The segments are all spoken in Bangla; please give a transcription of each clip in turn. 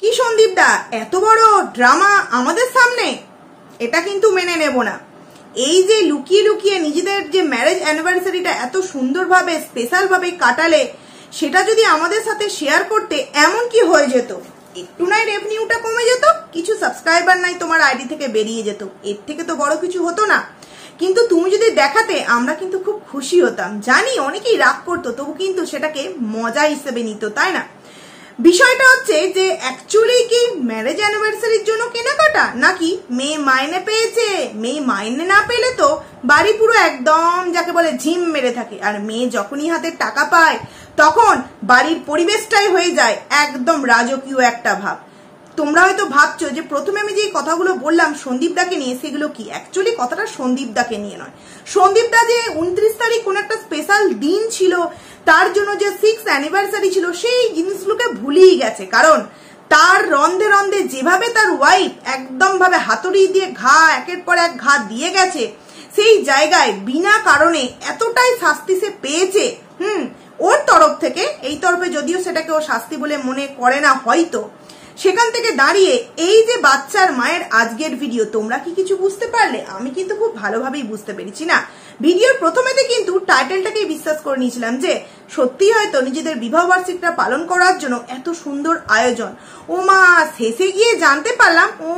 কি সন্দীপদা এত বড় ড্রামা আমাদের সামনে এটা কিন্তু মেনে নেব না এই যে লুকিয়ে লুকিয়ে নিজেদের যে ম্যারেজ অ্যানিভার্সারিটা এত সুন্দরভাবে স্পেশালভাবে কাটালে সেটা যদি আমাদের সাথে শেয়ার করতে এমন কি হয়ে যেত একটু নাই রেভিনিউটা কমে যেত কিছু সাবস্ক্রাইবার নাই তোমার আইডি থেকে বেরিয়ে যেত এর থেকে তো বড় কিছু হতো না কিন্তু তুমি যদি দেখাতে আমরা কিন্তু খুব খুশি হতাম জানি অনেকেই রাগ করতো তবু কিন্তু সেটাকে মজা হিসেবে নিত তাই না বিষয়টা হচ্ছে যে অ্যাকচুয়ালি কি ম্যারেজ অ্যানিভার্সারির জন্য কেনাকাটা নাকি মেয়ে মাইনে পেয়েছে মেয়ে মাইনে না পেলে তো বাড়ি পুরো একদম যাকে বলে ঝিম মেরে থাকে আর মেয়ে যখনই হাতে টাকা পায় তখন বাড়ির পরিবেশটাই হয়ে যায় একদম রাজকীয় একটা ভাব তোমরা হয়তো ভাবছো যে প্রথমে আমি যে কথাগুলো বললাম সন্দীপদাকে নিয়ে সেগুলো কি অ্যাকচুয়ালি কথাটা সন্দীপদাকে নিয়ে নয় সন্দীপদা যে উনত্রিশ তারিখ কোনো একটা স্পেশাল দিন ছিল তার জন্য যে সিক্স অ্যানিভার্সারি ছিল সেই জিনিসগুলোকে ভুলেই গেছে কারণ তার রন্ধে রন্ধে যেভাবে তার ওয়াইফ একদমভাবে হাতুড়ি দিয়ে ঘা একের পর এক ঘা দিয়ে গেছে সেই জায়গায় বিনা কারণে এতটাই শাস্তি সে পেয়েছে হুম ওর তরফ থেকে এই তরফে যদিও সেটাকে ও শাস্তি বলে মনে করে না হয়তো সেখান থেকে দাঁড়িয়ে এই যে বাচ্চার মায়ের আজকের ভিডিও তোমরা কি কিছু বুঝতে পারলে আমি কিন্তু খুব ভালোভাবেই বুঝতে পেরেছি না ভিডিওর প্রথমেতে কিন্তু টাইটেলটাকেই বিশ্বাস করে নিয়েছিলাম যে সত্যি হয়তো নিজেদের বিবাহ বার্ষিকটা পালন করার জন্য এত সুন্দর আয়োজন ও মা শেষে গিয়ে জানতে পারলাম ও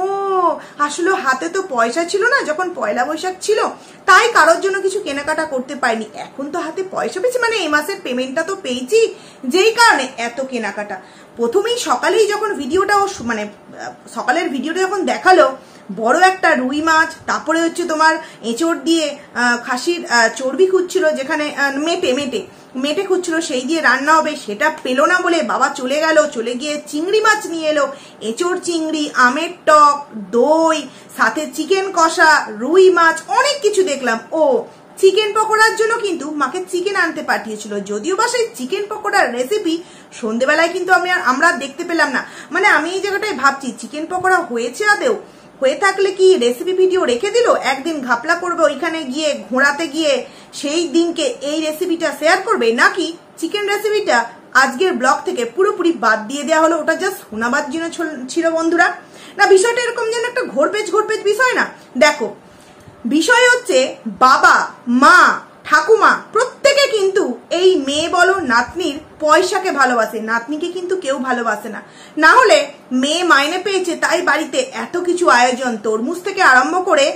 আসলে হাতে তো পয়সা ছিল না যখন পয়লা বৈশাখ ছিল তাই কারোর জন্য কিছু কেনাকাটা করতে পারিনি এখন তো হাতে পয়সা পেয়েছি মানে এই মাসের পেমেন্টটা তো পেয়েছি যেই কারণে এত কেনাকাটা প্রথমেই সকালেই যখন ভিডিওটা ও মানে সকালের ভিডিওটা যখন দেখালো বড় একটা রুই মাছ তারপরে হচ্ছে তোমার এঁচড় দিয়ে খাসির চর্বি খুঁজছিল যেখানে মেটে মেটে মেটে খুঁজছিল সেই দিয়ে রান্না হবে সেটা পেলো না বলে বাবা চলে গেল চলে গিয়ে চিংড়ি মাছ নিয়ে এলো এঁচড় চিংড়ি আমের টক দই সাথে চিকেন কষা রুই মাছ অনেক কিছু দেখলাম ও চিকেন পকোড়ার জন্য কিন্তু মাকে চিকেন আনতে পাঠিয়েছিল যদিও বা সেই চিকেন পকোড়ার রেসিপি সন্ধেবেলায় কিন্তু আমি আমরা দেখতে পেলাম না মানে আমি এই জায়গাটায় ভাবছি চিকেন পকোড়া হয়েছে আদেও হয়ে থাকলে কি রেসিপি ভিডিও রেখে দিল একদিন ঘাপলা করবে ওইখানে গিয়ে ঘোরাতে গিয়ে সেই দিনকে এই রেসিপিটা শেয়ার করবে নাকি চিকেন রেসিপিটা আজকের ব্লগ থেকে পুরোপুরি বাদ দিয়ে দেওয়া হলো ওটা জাস্ট শোনাবার জন্য ছিল বন্ধুরা না বিষয়টা এরকম যেন একটা ঘোরপেজ ঘোরপেজ বিষয় না দেখো বিষয় হচ্ছে বাবা মা ঠাকুমা প্রত্যেকে কিন্তু এই মেয়ে বলো নাতনির পয়সাকে ভালোবাসে নাতনিকে কিন্তু কেউ ভালোবাসে না না হলে মেয়ে মাইনে পেয়েছে তাই বাড়িতে এত কিছু আয়োজন তরমুজ থেকে আরম্ভ করে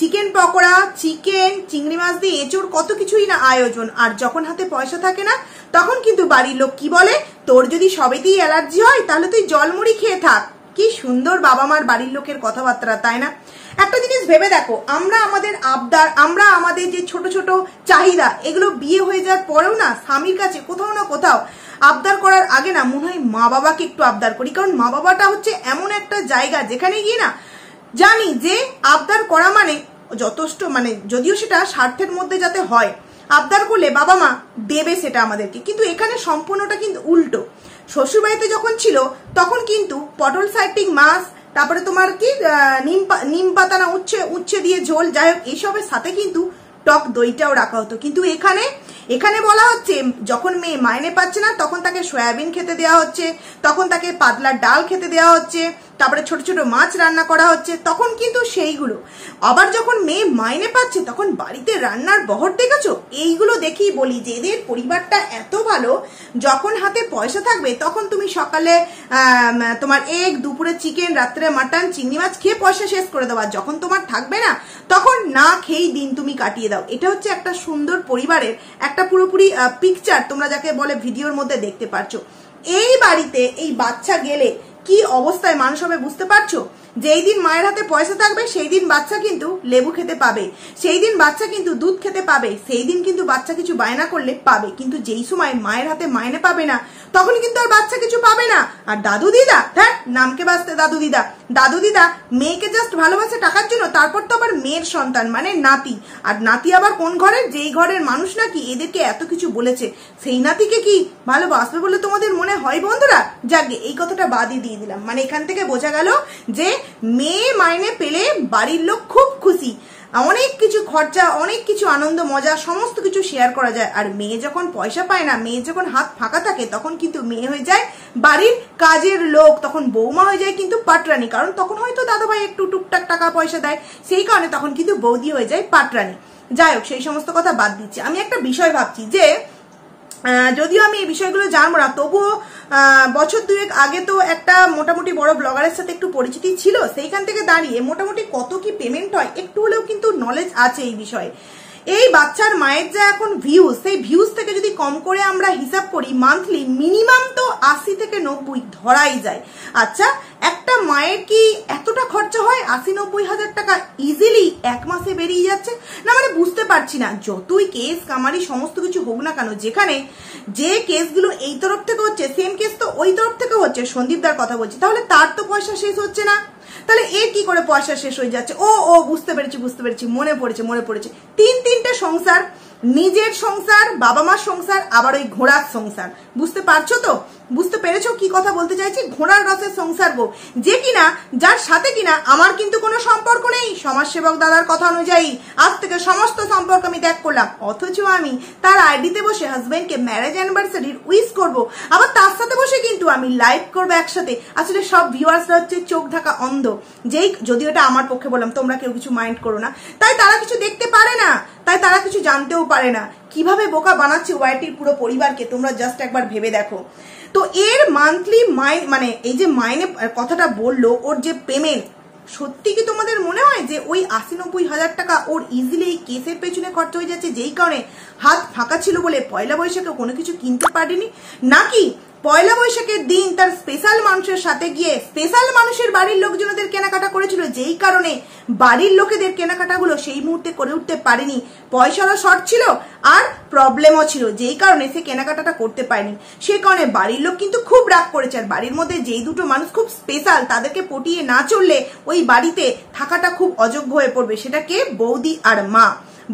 চিকেন পকোড়া চিকেন চিংড়ি মাছ দিয়ে এঁচোর কত কিছুই না আয়োজন আর যখন হাতে পয়সা থাকে না তখন কিন্তু বাড়ির লোক কি বলে তোর যদি সবেতেই অ্যালার্জি হয় তাহলে তুই জলমুড়ি খেয়ে থাক কি সুন্দর বাবা মার বাড়ির লোকের কথাবার্তা তাই না একটা জিনিস ভেবে দেখো আমরা আমাদের আবদার আমরা আমাদের যে ছোট ছোট চাহিদা এগুলো বিয়ে হয়ে যাওয়ার পরেও না স্বামীর কাছে কোথাও না কোথাও আবদার করার আগে না মনে হয় মা বাবাকে একটু আবদার করি কারণ মা বাবাটা হচ্ছে এমন একটা জায়গা যেখানে গিয়ে না জানি যে আবদার করা মানে যথেষ্ট মানে যদিও সেটা স্বার্থের মধ্যে যাতে হয় আবদার করলে বাবা মা দেবে সেটা আমাদেরকে কিন্তু এখানে সম্পূর্ণটা কিন্তু উল্টো শ্বশুরবাড়িতে যখন ছিল তখন কিন্তু পটল সাইটিং মাছ তারপরে তোমার কি নিম নিম পাতা না উচ্ছে উচ্ছে দিয়ে ঝোল যাই হোক এসবের সাথে কিন্তু টক দইটাও রাখা হতো কিন্তু এখানে এখানে বলা হচ্ছে যখন মেয়ে মাইনে পাচ্ছে না তখন তাকে সয়াবিন খেতে দেওয়া হচ্ছে তখন তাকে পাতলা ডাল খেতে দেওয়া হচ্ছে তারপরে ছোট ছোট মাছ রান্না করা হচ্ছে তখন কিন্তু সেইগুলো আবার যখন মেয়ে মাইনে পাচ্ছে তখন বাড়িতে রান্নার বহর দেখেছ এইগুলো দেখেই বলি যে এদের পরিবারটা এত ভালো যখন হাতে পয়সা থাকবে তখন তুমি সকালে তোমার এগ দুপুরে চিকেন রাত্রে মাটন চিংড়ি মাছ খেয়ে পয়সা শেষ করে দেওয়া যখন তোমার থাকবে না তখন না খেয়েই দিন তুমি কাটিয়ে দাও এটা হচ্ছে একটা সুন্দর পরিবারের একটা পুরোপুরি পিকচার তোমরা যাকে বলে ভিডিওর মধ্যে দেখতে পারছো এই বাড়িতে এই বাচ্চা গেলে কি অবস্থায় মানুষ হবে বুঝতে পারছো যেই দিন মায়ের হাতে পয়সা থাকবে সেই দিন বাচ্চা কিন্তু লেবু খেতে পাবে সেই দিন বাচ্চা কিন্তু দুধ খেতে পাবে সেই দিন কিন্তু বাচ্চা কিছু বায়না করলে পাবে কিন্তু যেই সময় মায়ের হাতে মাইনে পাবে না তখন কিন্তু আর বাচ্চা কিছু পাবে না আর দাদু দিদা হ্যাঁ নামকে বাঁচতে দাদু দিদা দাদু দিদা মেয়েকে জাস্ট ভালোবাসে টাকার জন্য তারপর তো আবার মেয়ের সন্তান মানে নাতি আর নাতি আবার কোন ঘরের যেই ঘরের মানুষ নাকি এদেরকে এত কিছু বলেছে সেই নাতিকে কি ভালোবাসবে বলে তোমাদের মনে হয় বন্ধুরা যাকে এই কথাটা বাদই দিয়ে দিলাম মানে এখান থেকে বোঝা গেল যে মেয়ে মাইনে পেলে বাড়ির লোক খুব খুশি অনেক কিছু খরচা অনেক কিছু আনন্দ মজা সমস্ত কিছু শেয়ার করা যায় আর মেয়ে যখন পয়সা পায় না মেয়ে যখন হাত ফাঁকা থাকে তখন কিন্তু মেয়ে হয়ে যায় বাড়ির কাজের লোক তখন বৌমা হয়ে যায় কিন্তু পাটরানি কারণ তখন হয়তো দাদা ভাই একটু টুকটাক টাকা পয়সা দেয় সেই কারণে তখন কিন্তু বৌদি হয়ে যায় পাটরানি যাই হোক সেই সমস্ত কথা বাদ দিচ্ছি আমি একটা বিষয় ভাবছি যে যদিও আমি এই বিষয়গুলো জানবো না তবুও বছর দুয়েক আগে তো একটা মোটামুটি বড় ব্লগারের সাথে একটু পরিচিতি ছিল সেইখান থেকে দাঁড়িয়ে মোটামুটি কত কি পেমেন্ট হয় একটু হলেও কিন্তু নলেজ আছে এই বিষয়ে এই বাচ্চার মায়ের যা এখন ভিউজ সেই ভিউজ থেকে যদি কম করে আমরা হিসাব করি মান্থলি মিনিমাম তো আশি থেকে নব্বই ধরাই যায় আচ্ছা একটা মায়ের কি এতটা খরচা হয় আশি নব্বই হাজার টাকা ইজিলি এক মাসে বেরিয়ে যাচ্ছে না মানে বুঝতে পারছি না যতই কেস কামারি সমস্ত কিছু হোক না কেন যেখানে যে কেসগুলো এই তরফ থেকে হচ্ছে সেম কেস তো ওই তরফ থেকে হচ্ছে সন্দীপ দার কথা বলছি তাহলে তার তো পয়সা শেষ হচ্ছে না তাহলে এর কি করে পয়সা শেষ হয়ে যাচ্ছে ও ও বুঝতে পেরেছি বুঝতে পেরেছি মনে পড়েছে মনে পড়েছে তিন তিনটে সংসার নিজের সংসার বাবা মার সংসার আবার ওই ঘোড়ার সংসার বুঝতে পারছো তো বুঝতে পেরেছ কি কথা বলতে চাইছি ঘোড়ার রথের সংসার বউ যে কিনা যার সাথে কিনা আমার কিন্তু কোনো সম্পর্ক নেই সমাজসেবক দাদার কথা অনুযায়ী আজ থেকে সমস্ত সম্পর্ক আমি ত্যাগ করলাম অথচ আমি তার আইডিতে বসে হাজব্যান্ডকে ম্যারেজ অ্যানিভার্সারির উইস করব আবার তার সাথে বসে কিন্তু আমি লাইভ করব একসাথে আসলে সব ভিউয়ার্সরা হচ্ছে চোখ ঢাকা অন্ধ যেই যদি ওটা আমার পক্ষে বললাম তোমরা কেউ কিছু মাইন্ড করো না তাই তারা কিছু দেখতে পারে না তাই তারা কিছু জানতেও পারে না কিভাবে বোকা বানাচ্ছে ওয়াইটির পুরো পরিবারকে তোমরা জাস্ট একবার ভেবে দেখো তো এর মান্থলি মাই মানে এই যে মাইনে কথাটা বললো ওর যে পেমেন্ট সত্যি কি তোমাদের মনে হয় যে ওই আশি নব্বই হাজার টাকা ওর ইজিলি এই কেসের পেছনে খরচা হয়ে যাচ্ছে যেই কারণে হাত ফাঁকা ছিল বলে পয়লা বৈশাখে কোনো কিছু কিনতে পারেনি নাকি পয়লা বৈশাখের দিন তার স্পেশাল মানুষের সাথে গিয়ে স্পেশাল মানুষের বাড়ির লোকজনদের কেনাকাটা করেছিল যেই কারণে বাড়ির লোকেদের কেনাকাটাগুলো সেই মুহূর্তে করে উঠতে পারেনি পয়সারও শর্ট ছিল আর প্রবলেমও ছিল যেই কারণে সে কেনাকাটাটা করতে পারেনি সে কারণে বাড়ির লোক কিন্তু খুব রাগ করেছে আর বাড়ির মধ্যে যেই দুটো মানুষ খুব স্পেশাল তাদেরকে পটিয়ে না চললে ওই বাড়িতে থাকাটা খুব অযোগ্য হয়ে পড়বে সেটাকে বৌদি আর মা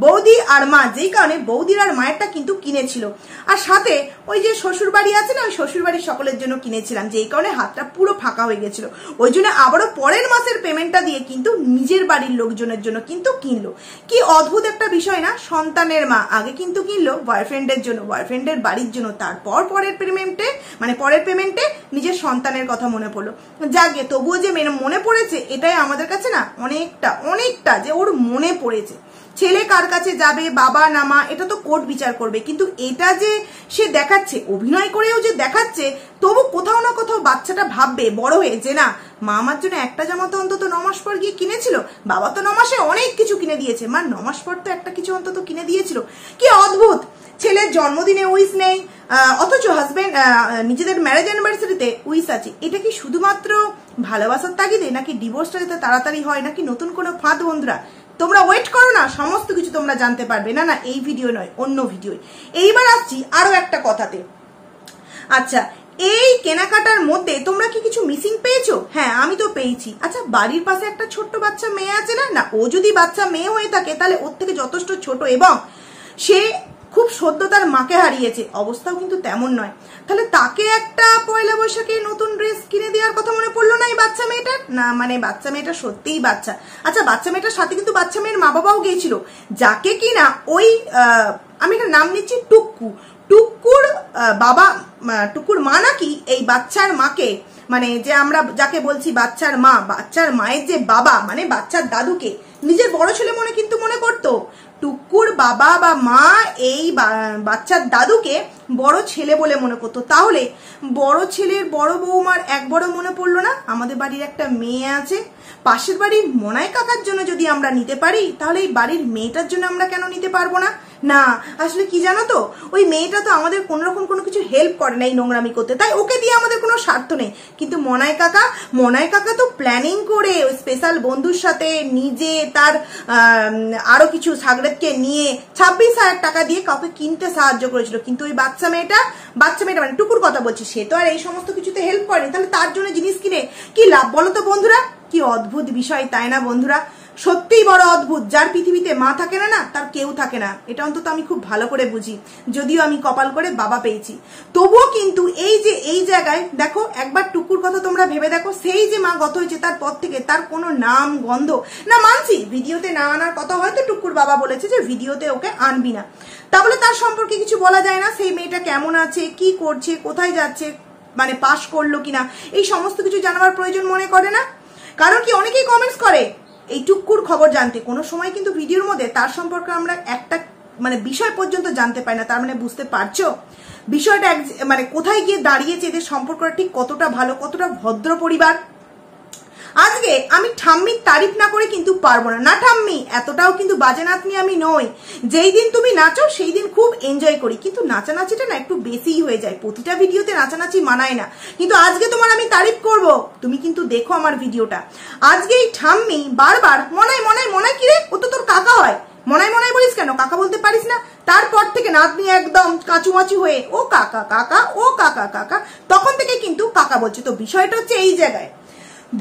বৌদি আর মা যেই কারণে বৌদির আর মায়েরটা কিন্তু কিনেছিল আর সাথে ওই যে শ্বশুর বাড়ি আছে না ওই শ্বশুর বাড়ির সকলের জন্য কিনেছিলাম যেই কারণে হাতটা পুরো ফাঁকা হয়ে গেছিল ওই জন্য আবারও পরের মাসের পেমেন্টটা দিয়ে কিন্তু নিজের বাড়ির লোকজনের জন্য কিন্তু কিনলো কি অদ্ভুত একটা বিষয় না সন্তানের মা আগে কিন্তু কিনলো বয়ফ্রেন্ডের জন্য বয়ফ্রেন্ডের বাড়ির জন্য তারপর পরের পেমেন্টে মানে পরের পেমেন্টে নিজের সন্তানের কথা মনে পড়লো যাকে তবুও যে মনে পড়েছে এটাই আমাদের কাছে না অনেকটা অনেকটা যে ওর মনে পড়েছে ছেলে কার কাছে যাবে বাবা না মা এটা তো কোর্ট বিচার করবে কিন্তু এটা যে সে দেখাচ্ছে অভিনয় করেও যে দেখাচ্ছে তবু কোথাও না কোথাও বাচ্চাটা ভাববে বড় হয়ে যে না মা আমার জন্য একটা জামা তো অন্তত নমাস পর গিয়ে কিনেছিল বাবা তো নমাসে অনেক কিছু কিনে দিয়েছে মা নমাস পর তো একটা কিছু অন্তত কিনে দিয়েছিল কি অদ্ভুত ছেলের জন্মদিনে উইস নেই অথচ হাজব্যান্ড নিজেদের ম্যারেজ অ্যানিভার্সারিতে উইস আছে এটা কি শুধুমাত্র ভালোবাসার তাগিদে নাকি ডিভোর্সটা যাতে তাড়াতাড়ি হয় নাকি নতুন কোনো ফাঁদ বন্ধুরা তোমরা ওয়েট করো না সমস্ত কিছু তোমরা জানতে পারবে না না এই ভিডিও নয় অন্য ভিডিও এইবার আসছি আরও একটা কথাতে আচ্ছা এই কেনাকাটার মধ্যে তোমরা কি কিছু মিসিং পেয়েছো হ্যাঁ আমি তো পেয়েছি আচ্ছা বাড়ির পাশে একটা ছোট্ট বাচ্চা মেয়ে আছে না না ও যদি বাচ্চা মেয়ে হয়ে থাকে তাহলে ওর থেকে যথেষ্ট ছোট এবং সে খুব সদ্য তার মাকে হারিয়েছে অবস্থাও কিন্তু তেমন নয় তাহলে তাকে একটা পয়লা বৈশাখে নতুন ড্রেস কিনে দেওয়ার কথা মনে পড়লো না এই বাচ্চা মেয়েটার না মানে বাচ্চা মেয়েটা সত্যিই বাচ্চা আচ্ছা বাচ্চা মেয়েটার সাথে কিন্তু বাচ্চা মেয়ের মা বাবাও গিয়েছিল যাকে কিনা ওই আমি একটা নাম নিচ্ছি টুক্কু টুকুর বাবা টুকুর মা নাকি এই বাচ্চার মাকে মানে যে আমরা যাকে বলছি বাচ্চার মা বাচ্চার মায়ের যে বাবা মানে বাচ্চার দাদুকে নিজের বড় ছেলে মনে কিন্তু মনে করতো টুকুর বাবা বা মা এই বাচ্চার দাদুকে বড় ছেলে বলে মনে করতো তাহলে বড় ছেলের বড় বৌমার বড় মনে পড়লো না আমাদের বাড়ির একটা মেয়ে আছে পাশের বাড়ির মনায় কাকার জন্য যদি আমরা নিতে পারি তাহলে এই বাড়ির মেয়েটার জন্য আমরা কেন নিতে পারবো না না আসলে কি জানো তো ওই মেয়েটা তো আমাদের কোন রকম কোনো কিছু হেল্প করে না এই নোংরামি করতে তাই ওকে দিয়ে আমাদের কোনো স্বার্থ নেই কিন্তু মনায় কাকা মনায় কাকা তো প্ল্যানিং করে ওই স্পেশাল বন্ধুর সাথে নিজে তার আরও কিছু সাগরেদকে নিয়ে ছাব্বিশ হাজার টাকা দিয়ে কাউকে কিনতে সাহায্য করেছিল কিন্তু ওই বাচ্চা মেয়েটা বাচ্চা মেয়েটা মানে টুকুর কথা বলছি সে তো আর এই সমস্ত কিছুতে হেল্প করেনি তাহলে তার জন্য জিনিস কিনে কি লাভ বলো তো বন্ধুরা কি অদ্ভুত বিষয় তাই না বন্ধুরা সত্যিই বড় অদ্ভুত যার পৃথিবীতে মা থাকে না না তার কেউ থাকে না এটা অন্তত আমি খুব ভালো করে বুঝি যদিও আমি কপাল করে বাবা পেয়েছি তবুও কিন্তু এই যে এই জায়গায় দেখো একবার টুকুর কথা তোমরা ভেবে দেখো সেই যে মা গত হয়েছে তার পর থেকে তার কোনো নাম গন্ধ না মানছি ভিডিওতে না আনার কথা হয়তো টুকুর বাবা বলেছে যে ভিডিওতে ওকে আনবি না তাহলে তার সম্পর্কে কিছু বলা যায় না সেই মেয়েটা কেমন আছে কি করছে কোথায় যাচ্ছে মানে পাশ করলো কিনা এই সমস্ত কিছু জানাবার প্রয়োজন মনে করে না কারণ কি অনেকেই কমেন্টস করে এই খবর জানতে কোনো সময় কিন্তু ভিডিওর মধ্যে তার সম্পর্কে আমরা একটা মানে বিষয় পর্যন্ত জানতে পারি না তার মানে বুঝতে পারছো বিষয়টা মানে কোথায় গিয়ে দাঁড়িয়েছে এদের সম্পর্কটা ঠিক কতটা ভালো কতটা ভদ্র পরিবার আজকে আমি ঠাম্মির তারিফ না করে কিন্তু পারবো না না ঠাম্মি এতটাও কিন্তু বাজে নাতনি আমি নই যেই দিন তুমি নাচো সেই দিন খুব এনজয় করি কিন্তু নাচানাচিটা না একটু বেশিই হয়ে যায় প্রতিটা ভিডিওতে নাচানাচি মানায় না কিন্তু আজকে তোমার আমি তারিফ করব তুমি কিন্তু দেখো আমার ভিডিওটা আজকে এই ঠাম্মি বারবার মনায় মনায় মনায় কিরে ও তো তোর কাকা হয় মনায় মনায় বলিস কেন কাকা বলতে পারিস না তারপর থেকে নাতনি একদম কাঁচুমাচু হয়ে ও কাকা কাকা ও কাকা কাকা তখন থেকে কিন্তু কাকা বলছে তো বিষয়টা হচ্ছে এই জায়গায়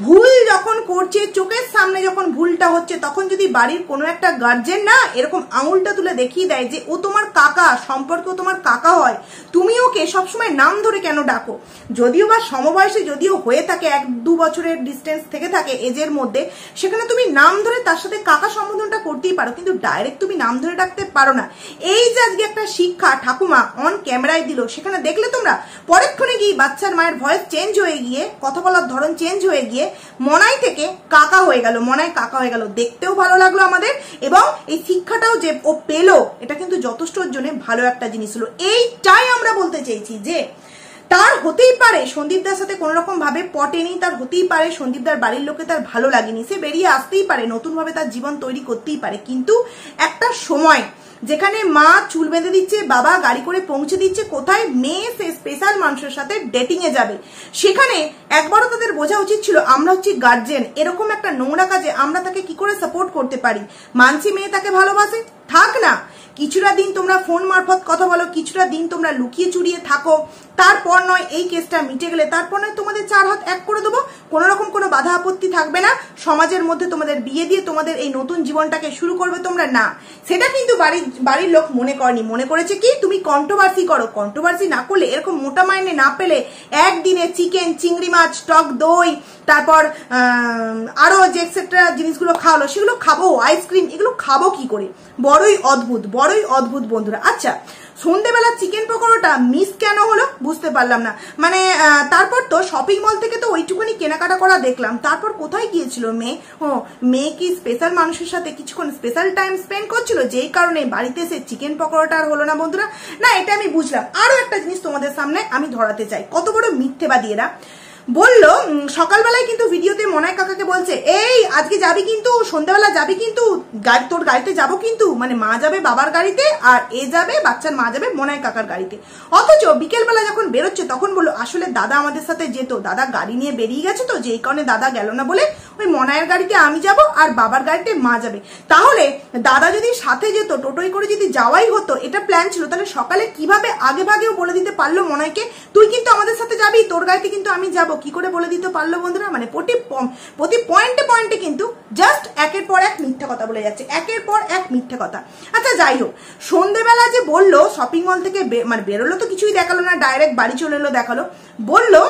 ভুল যখন করছে চোখের সামনে যখন ভুলটা হচ্ছে তখন যদি বাড়ির কোনো একটা গার্জেন না এরকম আঙুলটা তুলে দেখিয়ে দেয় যে ও তোমার কাকা সম্পর্কেও তোমার কাকা হয় তুমি ওকে সবসময় নাম ধরে কেন ডাকো যদিও বা সমবয়সে যদিও হয়ে থাকে এক দু বছরের ডিস্টেন্স থেকে থাকে এজের মধ্যে সেখানে তুমি নাম ধরে তার সাথে কাকা সম্বোধনটা করতেই পারো কিন্তু ডাইরেক্ট তুমি নাম ধরে ডাকতে পারো না এই যে আজকে একটা শিক্ষা ঠাকুমা অন ক্যামেরায় দিল সেখানে দেখলে তোমরা পরেক্ষণে গিয়ে বাচ্চার মায়ের ভয়েস চেঞ্জ হয়ে গিয়ে কথা বলার ধরন চেঞ্জ হয়ে গিয়ে দিয়ে মনাই থেকে কাকা হয়ে গেল মনাই কাকা হয়ে গেল দেখতেও ভালো লাগলো আমাদের এবং এই শিক্ষাটাও যে ও পেলো এটা কিন্তু যথেষ্ট জন্য ভালো একটা জিনিস হলো এইটাই আমরা বলতে চাইছি যে তার হতেই পারে সন্দীপদার সাথে কোনো রকম ভাবে পটেনি তার হতেই পারে সন্দীপদার বাড়ির লোকে তার ভালো লাগেনি সে বেরিয়ে আসতেই পারে নতুনভাবে তার জীবন তৈরি করতেই পারে কিন্তু একটা সময় যেখানে মা চুল বেঁধে দিচ্ছে বাবা গাড়ি করে পৌঁছে দিচ্ছে কোথায় মেয়ে সে স্পেশাল মানুষের সাথে ডেটিংয়ে যাবে সেখানে একবারও তাদের বোঝা উচিত ছিল আমরা হচ্ছি গার্জেন এরকম একটা নোংরা কাজে আমরা তাকে কি করে সাপোর্ট করতে পারি মানছি মেয়ে তাকে ভালোবাসে থাক না কিছুটা দিন তোমরা ফোন মারফত কথা বলো কিছুটা দিন তোমরা লুকিয়ে চুরিয়ে থাকো তারপর নয় এই কেসটা মিটে গেলে তারপর নয় তোমাদের চার হাত এক করে দেবো কোনো রকম কোনো বাধা আপত্তি থাকবে না সমাজের মধ্যে তোমাদের বিয়ে দিয়ে তোমাদের এই নতুন জীবনটাকে শুরু করবে তোমরা না সেটা কিন্তু বাড়ির বাড়ির লোক মনে করেনি মনে করেছে কি তুমি কন্ট্রোভার্সি করো কন্ট্রোভার্সি না করলে এরকম মোটা মাইনে না পেলে একদিনে চিকেন চিংড়ি মাছ টক দই তারপর আরও যে এক্সেট্রা জিনিসগুলো খাওয়ালো সেগুলো খাবো আইসক্রিম এগুলো খাবো কি করে বড় বড়ই অদ্ভুত বড়ই অদ্ভুত বন্ধুরা আচ্ছা সন্ধ্যেবেলা চিকেন পকোড়াটা মিস কেন হলো বুঝতে পারলাম না মানে তারপর তো শপিং মল থেকে তো ওইটুকুনি কেনাকাটা করা দেখলাম তারপর কোথায় গিয়েছিল মেয়ে ও মেয়ে কি স্পেশাল মানুষের সাথে কিছুক্ষণ স্পেশাল টাইম স্পেন্ড করছিল যেই কারণে বাড়িতে সে চিকেন পকোড়াটা আর হলো না বন্ধুরা না এটা আমি বুঝলাম আরও একটা জিনিস তোমাদের সামনে আমি ধরাতে চাই কত বড় মিথ্যেবাদী এরা বললো সকালবেলায় কিন্তু ভিডিওতে মনায় কাকাকে বলছে এ আজকে যাবি কিন্তু সন্ধ্যাবেলা যাবি কিন্তু গাড়ি তোর গাড়িতে যাব কিন্তু মানে মা যাবে বাবার গাড়িতে আর এ যাবে বাচ্চার মা যাবে মনায় কাকার গাড়িতে অথচ বিকেলবেলা যখন বেরোচ্ছে তখন বললো আসলে দাদা আমাদের সাথে যেত দাদা গাড়ি নিয়ে বেরিয়ে গেছে তো যেই কারণে দাদা গেল না বলে ওই মনায়ের গাড়িতে আমি যাব আর বাবার গাড়িতে মা যাবে তাহলে দাদা যদি সাথে যেত টোটোই করে যদি যাওয়াই হতো এটা প্ল্যান ছিল তাহলে সকালে কিভাবে আগে ভাগেও বলে দিতে পারলো মনায়কে তুই কিন্তু আমাদের সাথে যাবি তোর গাড়িতে কিন্তু আমি যাব কি করে বলে দিতে পারলো বন্ধুরা মানে প্রতি প্রতি পয়েন্টে পয়েন্টে কিন্তু জাস্ট একের পর এক মিথ্যে কথা বলে যাচ্ছে একের পর এক মিথ্যে কথা আচ্ছা যাই হোক সন্ধেবেলা যে বললো শপিং মল থেকে মানে বেরোলো তো কিছুই দেখালো না ডাইরেক্ট বাড়ি চলে এলো দেখালো বললো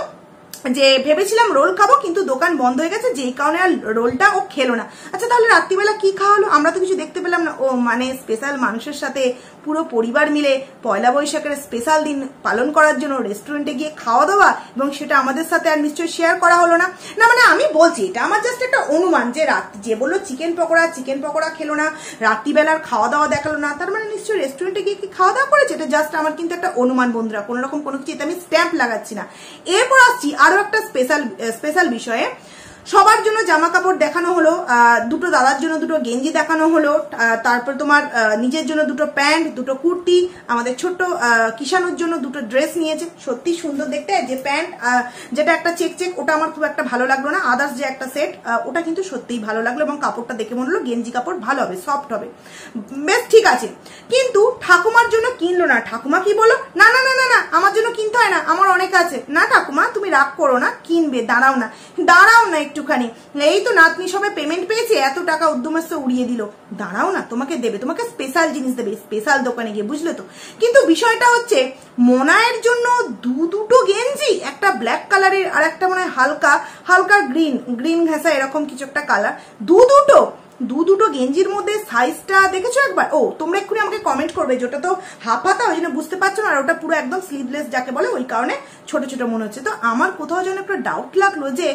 যে ভেবেছিলাম রোল খাবো কিন্তু দোকান বন্ধ হয়ে গেছে যেই কারণে আর রোলটা ও খেলো না আচ্ছা তাহলে রাত্রিবেলা কি খাওয়ালো আমরা তো কিছু দেখতে পেলাম না ও মানে স্পেশাল মানুষের সাথে পুরো পরিবার মিলে পয়লা বৈশাখের স্পেশাল দিন পালন করার জন্য রেস্টুরেন্টে গিয়ে খাওয়া দাওয়া এবং সেটা আমাদের সাথে আর নিশ্চয়ই শেয়ার করা হলো না না মানে আমি বলছি এটা আমার জাস্ট একটা অনুমান যে রাত যে বললো চিকেন পকোড়া চিকেন পকোড়া খেলো না রাত্রিবেলার খাওয়া দাওয়া দেখালো না তার মানে নিশ্চয়ই রেস্টুরেন্টে গিয়ে কি খাওয়া দাওয়া করেছে এটা জাস্ট আমার কিন্তু একটা অনুমান বন্ধুরা কোনো রকম কোনো কিছু আমি স্ট্যাম্প লাগাচ্ছি না এরপর আসছি আরও একটা স্পেশাল স্পেশাল বিষয়ে সবার জন্য জামা কাপড় দেখানো হলো দুটো দাদার জন্য দুটো গেঞ্জি দেখানো হলো তারপর তোমার নিজের জন্য দুটো প্যান্ট দুটো কুর্তি আমাদের ছোট্ট কিষানোর জন্য দুটো ড্রেস নিয়েছে সত্যি সুন্দর দেখতে যে প্যান্ট যেটা একটা চেক চেক ওটা আমার খুব একটা ভালো লাগলো না আদার্স যে একটা সেট ওটা কিন্তু সত্যিই ভালো লাগলো এবং কাপড়টা দেখে মনে হলো গেঞ্জি কাপড় ভালো হবে সফট হবে বেশ ঠিক আছে কিন্তু ঠাকুমার জন্য কিনলো না ঠাকুমা কি বলো না না না না না আমার জন্য কিনতে হয় না আমার অনেক আছে না ঠাকুমা তুমি রাগ করো না কিনবে দাঁড়াও না দাঁড়াও না একটু একটুখানি এই তো নাতনি সবে পেমেন্ট পেয়েছে এত টাকা উদ্যমস্য উড়িয়ে দিল দাঁড়াও না তোমাকে দেবে তোমাকে স্পেশাল জিনিস দেবে স্পেশাল দোকানে গিয়ে বুঝলে তো কিন্তু বিষয়টা হচ্ছে মোনায়ের জন্য দু দুটো গেঞ্জি একটা ব্ল্যাক কালারের আর একটা মনে হয় হালকা হালকা গ্রিন গ্রিন ঘেঁষা এরকম কিছু একটা কালার দু দুটো দু দুটো গেঞ্জির মধ্যে সাইজটা দেখেছো একবার ও তোমরা এক্ষুনি আমাকে কমেন্ট করবে যেটা তো হাফাতা ওই জন্য বুঝতে পারছো না আর ওটা পুরো একদম স্লিভলেস যাকে বলে ওই কারণে ছোট ছোট মনে হচ্ছে তো আমার কোথাও যেন একটা ডাউট লাগলো যে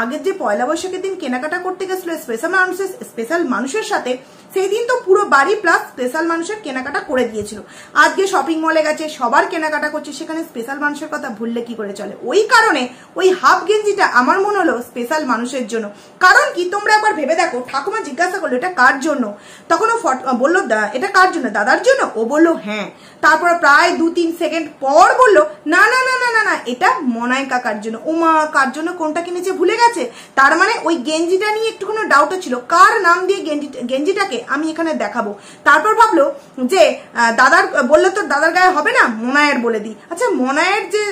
আগের যে পয়লা বৈশাখের দিন কেনাকাটা করতে গেছিলো স্পেশাল মানুষের স্পেশাল মানুষের সাথে সেই দিন তো পুরো বাড়ি প্লাস স্পেশাল মানুষের কেনাকাটা করে দিয়েছিল আজকে শপিং মলে গেছে সবার কেনাকাটা করছে সেখানে স্পেশাল মানুষের কথা ভুললে কি করে চলে ওই কারণে ওই হাফ গেঞ্জিটা আমার মনে হলো স্পেশাল মানুষের জন্য কারণ কি তোমরা একবার ভেবে দেখো ঠাকুমা জিজ্ঞাসা করলো এটা কার জন্য তখন ও বললো এটা কার জন্য দাদার জন্য ও বললো হ্যাঁ তারপর প্রায় দু তিন সেকেন্ড পর বললো না না না না না না এটা মনায় কাকার জন্য মা কার জন্য কোনটা কিনেছে ভুলে গেছে তার মানে ওই গেঞ্জিটা নিয়ে একটু কোনো ডাউটও ছিল কার নাম দিয়ে গেঞ্জি গেঞ্জিটাকে আমি এখানে দেখাবো তারপর ভাবলো যে দাদার বললে তো দাদার গায়ে হবে না মনায়ের বলে দিই আচ্ছা মনায়ের যে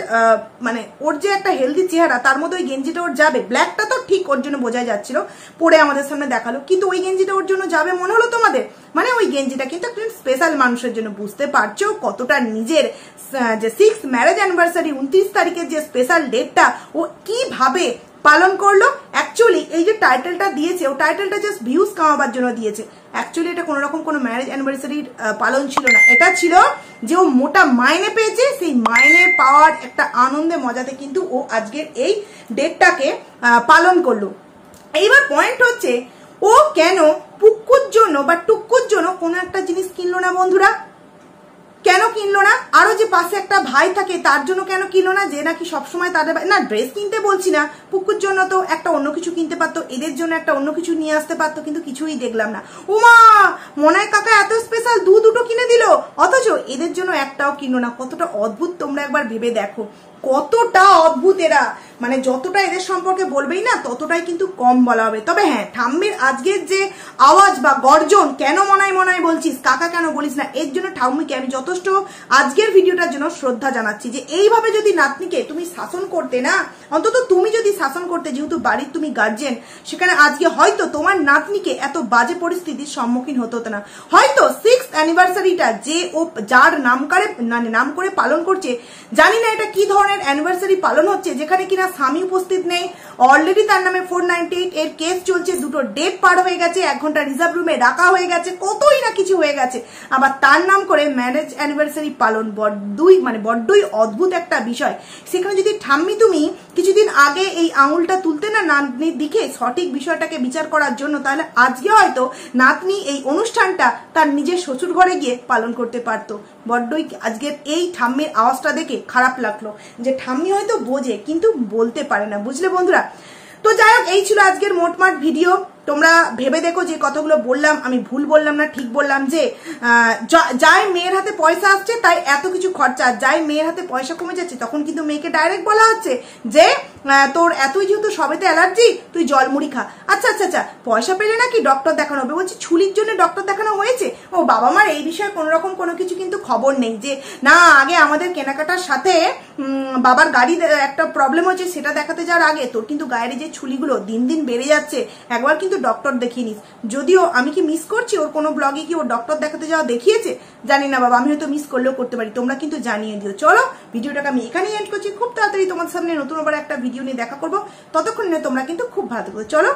মানে ওর যে একটা হেলদি চেহারা তার মধ্যে ওই গেঞ্জিটা ওর যাবে ব্ল্যাকটা তো ঠিক ওর জন্য বোঝাই যাচ্ছিল পরে আমাদের সামনে দেখালো কিন্তু ওই গেঞ্জিটা ওর জন্য যাবে মনে হলো তোমাদের মানে ওই গেঞ্জিটা কিন্তু একজন স্পেশাল মানুষের জন্য বুঝতে পারছো কতটা নিজের যে সিক্স ম্যারেজ অ্যানিভার্সারি উনত্রিশ তারিখের যে স্পেশাল ডেটটা ও কিভাবে পালন করলো অ্যাকচুয়ালি এই যে টাইটেলটা দিয়েছে ও টাইটেলটা জাস্ট ভিউজ কামাবার জন্য দিয়েছে অ্যাকচুয়ালি এটা কোনো রকম কোনো ম্যারেজ অ্যানিভার্সারির পালন ছিল না এটা ছিল যে ও মোটা মাইনে পেয়েছে সেই মাইনে পাওয়ার একটা আনন্দে মজাতে কিন্তু ও আজকের এই ডেটটাকে পালন করলো এইবার পয়েন্ট হচ্ছে ও কেন পুকুর জন্য বা টুকুর জন্য কোনো একটা জিনিস কিনলো না বন্ধুরা কেন কিনলো না আরও যে পাশে একটা ভাই থাকে তার জন্য কেন কিনলো না যে নাকি সবসময় তাদের না ড্রেস কিনতে বলছি না পুকুর জন্য তো একটা অন্য কিছু কিনতে পারতো এদের জন্য একটা অন্য কিছু নিয়ে আসতে পারতো কিন্তু কিছুই দেখলাম না উমা মনায় কাকা এত স্পেশাল দু দুটো কিনে দিল অথচ এদের জন্য একটাও কিনলো না কতটা অদ্ভুত তোমরা একবার ভেবে দেখো কতটা অদ্ভুত এরা মানে যতটা এদের সম্পর্কে বলবেই না ততটাই কিন্তু কম বলা হবে তবে হ্যাঁ ঠাম্মির আজকের যে আওয়াজ বা গর্জন কেন মনায় মনায় বলছিস কাকা কেন বলিস না এর জন্য ঠাম্মিকে আমি যথেষ্ট আজকের ভিডিওটার জন্য শ্রদ্ধা জানাচ্ছি যে এইভাবে যদি নাতনিকে তুমি শাসন করতে না অন্তত তুমি যদি শাসন করতে যেহেতু বাড়ির তুমি গার্জেন সেখানে আজকে হয়তো তোমার নাতনিকে এত বাজে পরিস্থিতির সম্মুখীন হতো হতো না হয়তো সিক্স অ্যানিভার্সারিটা যে ও যার নাম করে মানে নাম করে পালন করছে জানি না এটা কি ধরনের ওয়ানের অ্যানিভার্সারি পালন হচ্ছে যেখানে কিনা স্বামী উপস্থিত নেই অলরেডি তার নামে ফোর এর কেস চলছে দুটো ডেট পার হয়ে গেছে এক ঘন্টা রিজার্ভ রুমে রাখা হয়ে গেছে কতই না কিছু হয়ে গেছে আবার তার নাম করে ম্যারেজ অ্যানিভার্সারি পালন বড্ডই মানে বড্ডই অদ্ভুত একটা বিষয় সেখানে যদি ঠাম্মি তুমি কিছুদিন আগে এই আঙুলটা তুলতে না নাতনির দিকে সঠিক বিষয়টাকে বিচার করার জন্য তাহলে আজকে হয়তো নাতনি এই অনুষ্ঠানটা তার নিজের শ্বশুর ঘরে গিয়ে পালন করতে পারতো বড্ডই আজকের এই ঠাম্মির আওয়াজটা দেখে খারাপ লাগলো যে ঠাম্মি হয়তো বোঝে কিন্তু বলতে পারে না বুঝলে বন্ধুরা তো যাই হোক এই ছিল আজকের মোটমাট ভিডিও তোমরা ভেবে দেখো যে কথাগুলো বললাম আমি ভুল বললাম না ঠিক বললাম যে যাই মেয়ের হাতে পয়সা আসছে তাই এত কিছু খরচা যাই মেয়ের হাতে পয়সা কমে যাচ্ছে তখন কিন্তু মেয়েকে ডাইরেক্ট বলা হচ্ছে যে তোর এতই যেহেতু সবেতে অ্যালার্জি তুই জল মুড়ি খা আচ্ছা আচ্ছা আচ্ছা পয়সা পেলে নাকি ডক্টর দেখানো হবে বলছি ছুলির জন্য ডক্টর দেখানো হয়েছে ও বাবা মার এই বিষয়ে কোনো রকম কোনো কিছু কিন্তু খবর নেই যে না আগে আমাদের কেনাকাটার সাথে বাবার গাড়ির একটা প্রবলেম হচ্ছে সেটা দেখাতে যাওয়ার আগে তোর কিন্তু গায়ের যে ছুলিগুলো দিন দিন বেড়ে যাচ্ছে একবার কিন্তু ডক্টর দেখিয়ে নিস যদিও আমি কি মিস করছি ওর কোনো ব্লগে কি ওর ডক্টর দেখাতে যাওয়া দেখিয়েছে জানি না বাবা আমি হয়তো মিস করলেও করতে পারি তোমরা কিন্তু জানিয়ে দিও চলো ভিডিওটাকে আমি এখানেই এন্ড করছি খুব তাড়াতাড়ি তোমার সামনে নতুন আবার একটা ভিডিও নিয়ে দেখা করবো ততক্ষণ নিয়ে তোমরা কিন্তু খুব ভালো থাকবে চলো